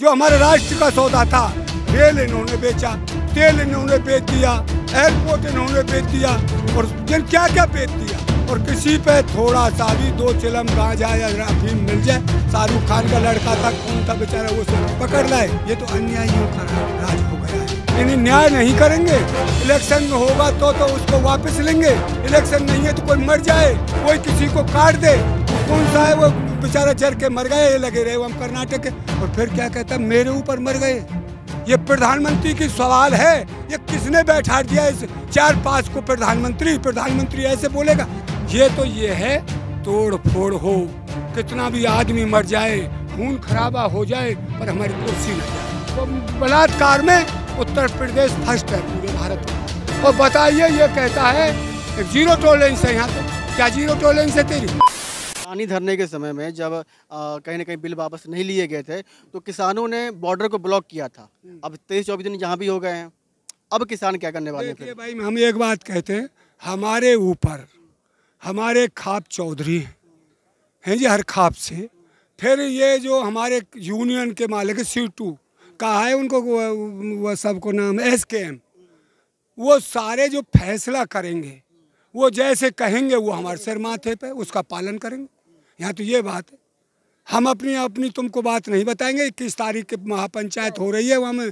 जो हमारे राष्ट्र का सौदा था रेल इन्होंने बेचा तेल इन्होंने बेच दिया एयरपोर्ट इन्होंने बेच दिया और जिन क्या क्या बेच दिया और किसी पे थोड़ा सा भी दो चिलम गांजा या अफीम मिल जाए शाहरुख खान का लड़का था कौन था बेचारा वो सब पकड़ लाए ये तो अन्याय राज हो गया यानी न्याय नहीं करेंगे इलेक्शन में होगा तो तो उसको वापस लेंगे इलेक्शन नहीं है तो कोई मर जाए कोई किसी को काट दे तो कौन सा है वो बेचारा जर के मर गए लगे रहे हम कर्नाटक के और फिर क्या कहता मेरे ऊपर मर गए ये प्रधानमंत्री की सवाल है ये किसने बैठा दिया इस चार पास को प्रधानमंत्री प्रधानमंत्री ऐसे बोलेगा ये तो ये है तोड़ फोड़ हो कितना भी आदमी मर जाए खून खराबा हो जाए पर हमारी कुर्सी न जाए तो बलात्कार में उत्तर प्रदेश फर्स्ट है पूरे भारत में और बताइए ये कहता है जीरो टॉलरेंस है यहाँ पे क्या जीरो टॉलरेंस है तेरी पानी धरने के समय में जब कहीं ना कहीं बिल वापस नहीं लिए गए थे तो किसानों ने बॉर्डर को ब्लॉक किया था हम्म। अब तेईस चौबीस दिन जहाँ भी हो गए हैं अब किसान क्या करने वाले हैं भाई हम एक बात कहते हैं हमारे ऊपर हमारे खाप चौधरी हैं जी हर खाप से फिर ये जो हमारे यूनियन के मालिक सी टू कहा है उनको वह सबको नाम एस के एम वो सारे जो फैसला करेंगे वो जैसे कहेंगे वो हमारे सिर माथे पे उसका पालन करेंगे यहाँ तो ये बात है हम अपनी अपनी तुमको बात नहीं बताएंगे किस तारीख के महापंचायत हो रही है वहाँ में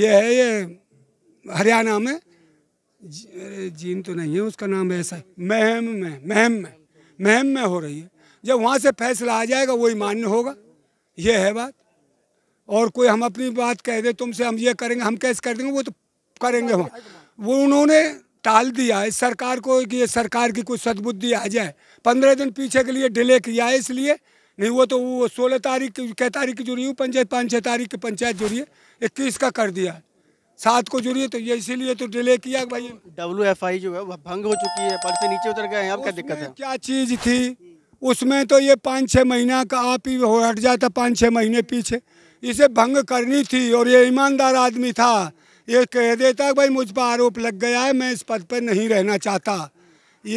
ये है ये हरियाणा में जीन तो नहीं है उसका नाम ऐसा है महम में महम में महम में हो रही है जब वहाँ से फैसला आ जाएगा वही मान्य होगा ये है बात और कोई हम अपनी बात कह दे तुमसे हम ये करेंगे हम कैसे कर देंगे वो तो करेंगे हम वो उन्होंने टाल दिया इस सरकार को कि ये सरकार की कुछ सदबुद्धि आ जाए पंद्रह दिन पीछे के लिए डिले किया है इसलिए नहीं वो तो वो सोलह तारीख की कै तारीख की जुड़ी हुई पंचायत पाँच छः तारीख की पंचायत जुड़ी है इक्कीस का कर दिया सात को जुड़ी है तो ये इसीलिए तो डिले किया भाई डब्ल्यू एफ आई जो है भंग हो चुकी है पर से नीचे उतर गए हैं अब क्या दिक्कत है क्या चीज़ थी उसमें तो ये पाँच छः महीना का आप ही हट जाता पाँच छः महीने पीछे इसे भंग करनी थी और ये ईमानदार आदमी था ये कह देता भाई मुझ पर आरोप लग गया है मैं इस पद पर नहीं रहना चाहता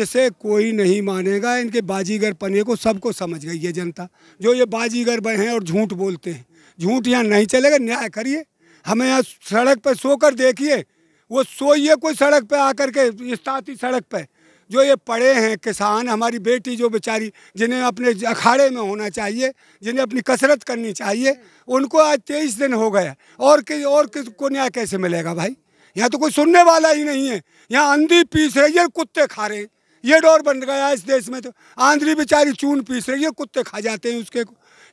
इसे कोई नहीं मानेगा इनके बाजीगर पने को सबको समझ गई है जनता जो ये बाजीगर बने हैं और झूठ बोलते हैं झूठ यहाँ नहीं चलेगा न्याय करिए हमें यहाँ सड़क पर सोकर देखिए वो सोइए कोई सड़क पर आकर के इस्ताती सड़क पर जो ये पड़े हैं किसान हमारी बेटी जो बेचारी जिन्हें अपने अखाड़े में होना चाहिए जिन्हें अपनी कसरत करनी चाहिए उनको आज तेईस दिन हो गया और कि और किस को न्याय कैसे मिलेगा भाई यहाँ तो कोई सुनने वाला ही नहीं है यहाँ अंधी पीस रही है कुत्ते खा रहे हैं ये डोर बन गया इस देश में तो आंध्री बेचारी चून पीस रही है कुत्ते खा जाते हैं उसके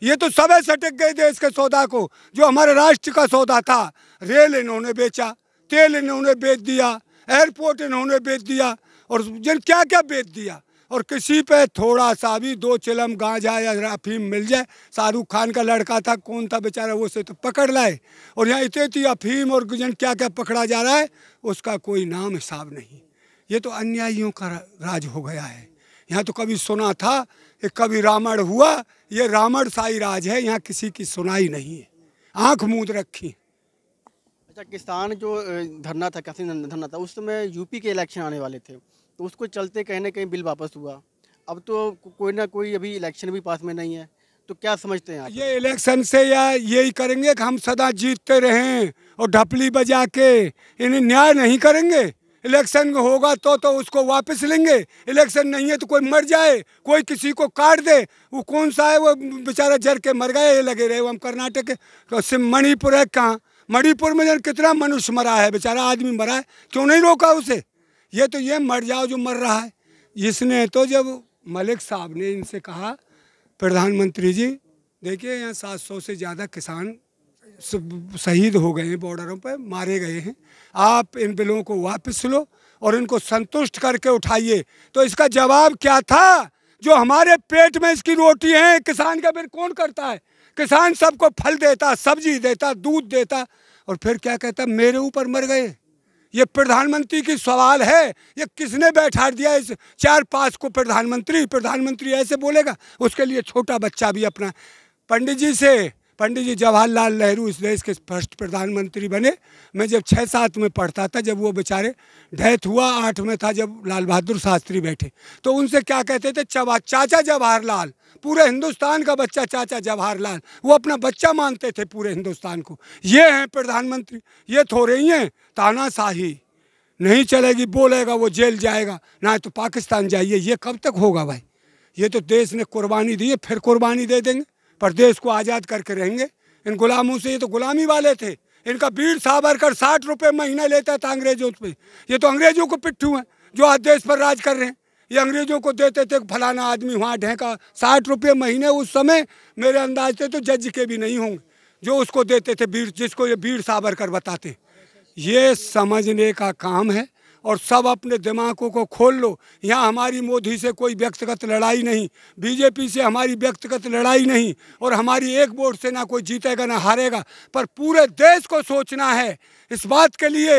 ये तो सबे सटक गए देश के सौदा को जो हमारे राष्ट्र का सौदा था रेल इन्होंने बेचा तेल इन्होंने बेच दिया एयरपोर्ट इन्होंने बेच दिया और जिन क्या क्या बेच दिया और किसी पे थोड़ा सा भी दो चिलम गांजा या अफीम मिल जाए शाहरुख खान का लड़का था कौन था बेचारा वो से तो पकड़ लाए और यहाँ इतनी इतनी तो अफीम और जन क्या क्या पकड़ा जा रहा है उसका कोई नाम हिसाब नहीं ये तो अन्यायियों का राज हो गया है यहाँ तो कभी सुना था कि कभी रामण हुआ ये रामण शाही राज है यहाँ किसी की सुनाई नहीं है आँख मूंद रखी अच्छा किसान जो धरना था कैसे धरना था उस समय यूपी के इलेक्शन आने वाले थे तो उसको चलते कहीं ना कहीं बिल वापस हुआ अब तो कोई ना कोई अभी इलेक्शन भी पास में नहीं है तो क्या समझते हैं ये इलेक्शन से या यही करेंगे कि हम सदा जीतते रहें और ढपली बजा के इन्हें न्याय नहीं करेंगे इलेक्शन होगा तो तो उसको वापस लेंगे इलेक्शन नहीं है तो कोई मर जाए कोई किसी को काट दे वो कौन सा है वो बेचारा जर के मर गए लगे रहे वो हम कर्नाटक के तो मणिपुर है कहाँ मणिपुर में जन कितना मनुष्य मरा है बेचारा आदमी मरा है क्यों नहीं रोका उसे ये तो ये मर जाओ जो मर रहा है इसने तो जब मलिक साहब ने इनसे कहा प्रधानमंत्री जी देखिए यहाँ सात सौ से ज़्यादा किसान शहीद हो गए हैं बॉर्डरों पर मारे गए हैं आप इन बिलों को वापस लो और इनको संतुष्ट करके उठाइए तो इसका जवाब क्या था जो हमारे पेट में इसकी रोटी है किसान का बिल कौन करता है किसान सबको फल देता सब्जी देता दूध देता और फिर क्या कहता मेरे ऊपर मर गए ये प्रधानमंत्री की सवाल है ये किसने बैठा दिया इस चार पास को प्रधानमंत्री प्रधानमंत्री ऐसे बोलेगा उसके लिए छोटा बच्चा भी अपना पंडित जी से पंडित जी जवाहरलाल नेहरू इस देश के फर्स्ट प्रधानमंत्री बने मैं जब छः सात में पढ़ता था जब वो बेचारे डेथ हुआ आठ में था जब लाल बहादुर शास्त्री बैठे तो उनसे क्या कहते थे चाचा जवाहरलाल पूरे हिंदुस्तान का बच्चा चाचा जवाहरलाल वो अपना बच्चा मानते थे पूरे हिंदुस्तान को ये हैं प्रधानमंत्री ये थोड़े ही हैं तानाशाही नहीं चलेगी बोलेगा वो जेल जाएगा ना तो पाकिस्तान जाइए ये कब तक होगा भाई ये तो देश ने कुर्बानी दी है फिर कुर्बानी दे देंगे पर देश को आज़ाद करके रहेंगे इन गुलामों से ये तो गुलामी वाले थे इनका वीर सावरकर साठ रुपये महीना लेता था अंग्रेजों पर ये तो अंग्रेजों को पिट्ठू हैं जो आज देश पर राज कर रहे हैं ये अंग्रेजों को देते थे फलाना आदमी वहाँ ढेंका साठ रुपये महीने उस समय मेरे अंदाज से तो जज के भी नहीं होंगे जो उसको देते थे वीर जिसको ये वीर कर बताते ये समझने का काम है और सब अपने दिमागों को खोल लो यहाँ हमारी मोदी से कोई व्यक्तिगत लड़ाई नहीं बीजेपी से हमारी व्यक्तिगत लड़ाई नहीं और हमारी एक वोट से ना कोई जीतेगा ना हारेगा पर पूरे देश को सोचना है इस बात के लिए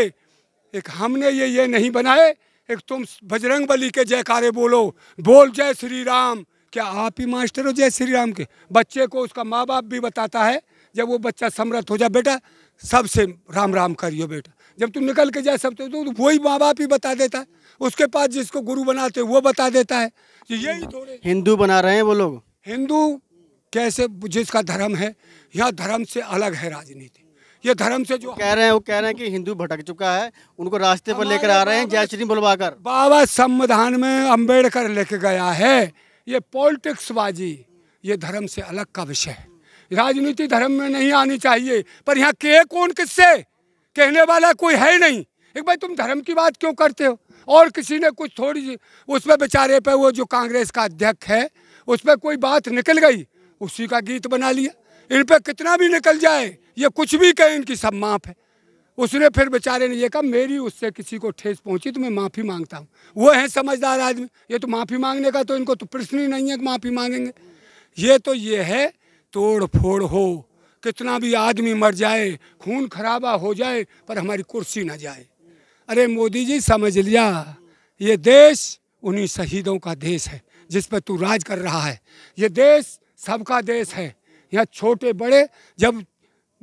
एक हमने ये ये नहीं बनाए एक तुम बजरंग बली के जयकारे बोलो बोल जय श्री राम क्या आप ही मास्टर हो जय श्री राम के बच्चे को उसका माँ बाप भी बताता है जब वो बच्चा समृद्ध हो जाए बेटा सबसे राम राम करियो बेटा जब तुम निकल के जाए सब तो, तो वही माँ बाप ही बता देता है उसके पास जिसको गुरु बनाते वो बता देता है यही थोड़े हिंदू बना रहे हैं वो लोग हिंदू कैसे जिसका धर्म है यह धर्म से अलग है राजनीति ये धर्म से जो कह रहे हैं वो कह रहे हैं कि हिंदू भटक चुका है उनको रास्ते पर लेकर आ रहे हैं जय श्री बुलवाकर बाबा संविधान में अम्बेडकर लेके गया है ये पॉलिटिक्स बाजी ये धर्म से अलग का विषय है राजनीति धर्म में नहीं आनी चाहिए पर यहाँ के कौन किससे कहने वाला कोई है नहीं एक भाई तुम धर्म की बात क्यों करते हो और किसी ने कुछ थोड़ी उसमें बेचारे पे वो जो कांग्रेस का अध्यक्ष है उस पर कोई बात निकल गई उसी का गीत बना लिया इन पर कितना भी निकल जाए ये कुछ भी कहें इनकी सब माफ़ है उसने फिर बेचारे ने ये कहा मेरी उससे किसी को ठेस पहुंची तो मैं माफ़ी मांगता हूँ वो हैं समझदार आदमी ये तो माफ़ी मांगने का तो इनको तो प्रश्न ही नहीं है कि माफ़ी मांगेंगे ये तो ये है तोड़ फोड़ हो कितना भी आदमी मर जाए खून खराबा हो जाए पर हमारी कुर्सी ना जाए अरे मोदी जी समझ लिया ये देश उन्हीं शहीदों का देश है जिस पर तू राज कर रहा है ये देश सबका देश है यहाँ छोटे बड़े जब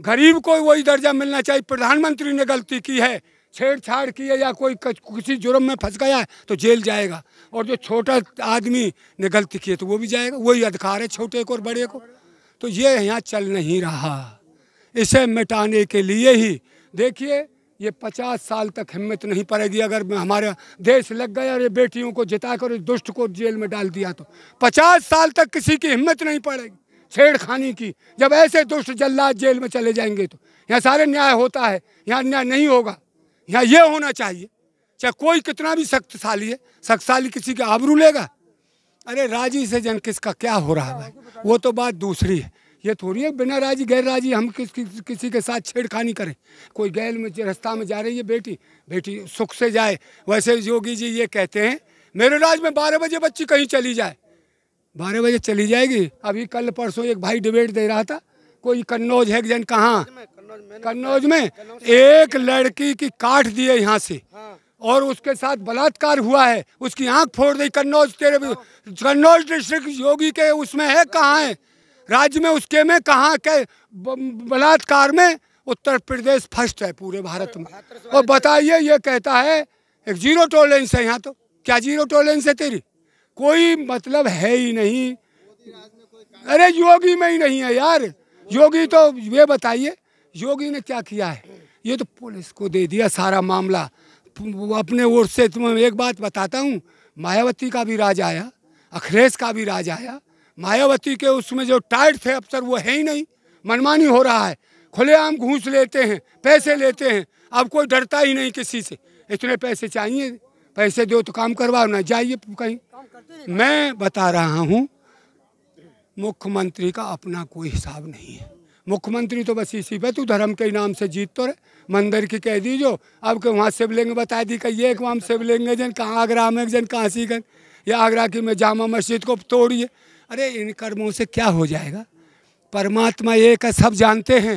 गरीब को वही दर्जा मिलना चाहिए प्रधानमंत्री ने गलती की है छेड़छाड़ की है या कोई किसी जुर्म में फंस गया है तो जेल जाएगा और जो छोटा आदमी ने गलती की है तो वो भी जाएगा वही अधिकार है छोटे को और बड़े को तो ये यहाँ चल नहीं रहा इसे मिटाने के लिए ही देखिए ये पचास साल तक हिम्मत नहीं पड़ेगी अगर हमारा देश लग गया और ये बेटियों को जिता कर दुष्ट को जेल में डाल दिया तो पचास साल तक किसी की हिम्मत नहीं पड़ेगी छेड़खानी की जब ऐसे दुष्ट जल्लाद जेल में चले जाएंगे तो यहाँ सारे न्याय होता है यहाँ न्याय नहीं होगा यहाँ ये होना चाहिए चाहे कोई कितना भी शक्तशाली है शक्तशाली किसी का आबरू लेगा अरे राजी से जन किसका क्या हो रहा है वो तो बात दूसरी है ये थोड़ी है बिना राजी गैर राजी हम किस, कि, किसी के साथ छेड़खानी करें कोई गैल में रास्ता में जा रही है बेटी बेटी सुख से जाए वैसे योगी जी ये कहते हैं मेरे राज में बारह बजे बच्ची कहीं चली जाए बारह बजे चली जाएगी अभी कल परसों एक भाई डिबेट दे रहा था कोई कन्नौज है जन कहाँ कन्नौज में एक लड़की की काट दी है यहाँ से हाँ। और उसके साथ बलात्कार हुआ है उसकी आंख फोड़ दी कन्नौज तेरे कन्नौज डिस्ट्रिक्ट योगी के उसमें है कहाँ है राज्य में उसके में कहाँ के बलात्कार में उत्तर प्रदेश फर्स्ट है पूरे भारत में और बताइए ये कहता है एक जीरो टॉलरेंस है यहाँ तो क्या जीरो टॉलरेंस है तेरी कोई मतलब है ही नहीं अरे योगी में ही नहीं है यार योगी तो ये बताइए योगी ने क्या किया है ये तो पुलिस को दे दिया सारा मामला अपने ओर से तुम्हें तो एक बात बताता हूँ मायावती का भी राज आया अखिलेश का भी राज आया मायावती के उसमें जो टाइट थे अफसर वो है ही नहीं मनमानी हो रहा है खुलेआम घूस लेते हैं पैसे लेते हैं अब कोई डरता ही नहीं किसी से इतने पैसे चाहिए पैसे दो तो काम करवाओ ना जाइए कहीं मैं बता रहा हूँ मुख्यमंत्री का अपना कोई हिसाब नहीं है मुख्यमंत्री तो बस इसी पे तू धर्म के नाम से जीत तो रहे मंदिर की कह दीजो अब के वहाँ शिव बता दी कही एक वहाँ शिवलिंग जन कहाँ आगरा में जन काशीगंज या आगरा की में जामा मस्जिद को तोड़िए अरे इन कर्मों से क्या हो जाएगा परमात्मा एक है सब जानते हैं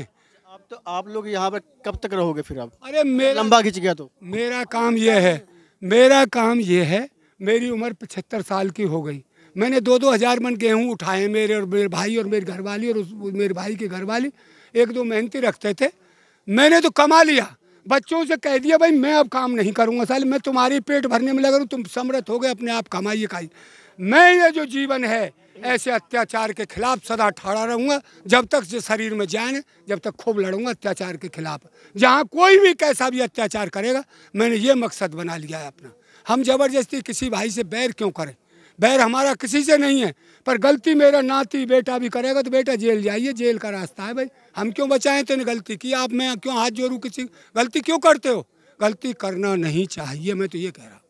आप तो आप लोग यहाँ पर कब तक रहोगे फिर आप अरे मेरा लंबा खिंच गया तो मेरा काम यह है मेरा काम ये है मेरी उम्र पचहत्तर साल की हो गई मैंने दो दो हज़ार मन गेहूँ उठाए मेरे और मेरे भाई और मेरी घरवाली और उस मेरे भाई की घरवाली एक दो मेहनती रखते थे मैंने तो कमा लिया बच्चों से कह दिया भाई मैं अब काम नहीं करूँगा साल मैं तुम्हारी पेट भरने में लगा हूँ तुम समृत हो गए अपने आप कमाइए खाइए मैं ये जो जीवन है ऐसे अत्याचार के खिलाफ सदा ठाड़ा रहूँगा जब तक जो शरीर में जान जब तक खूब लड़ूंगा अत्याचार के खिलाफ जहाँ कोई भी कैसा भी अत्याचार करेगा मैंने ये मकसद बना लिया है अपना हम जबरदस्ती किसी भाई से बैर क्यों करें बैर हमारा किसी से नहीं है पर गलती मेरा नाती बेटा भी करेगा तो बेटा जेल जाइए जेल का रास्ता है भाई हम क्यों बचाएं तो गलती की आप मैं क्यों हाथ जोड़ूँ किसी गलती क्यों करते हो गलती करना नहीं चाहिए मैं तो ये कह रहा हूँ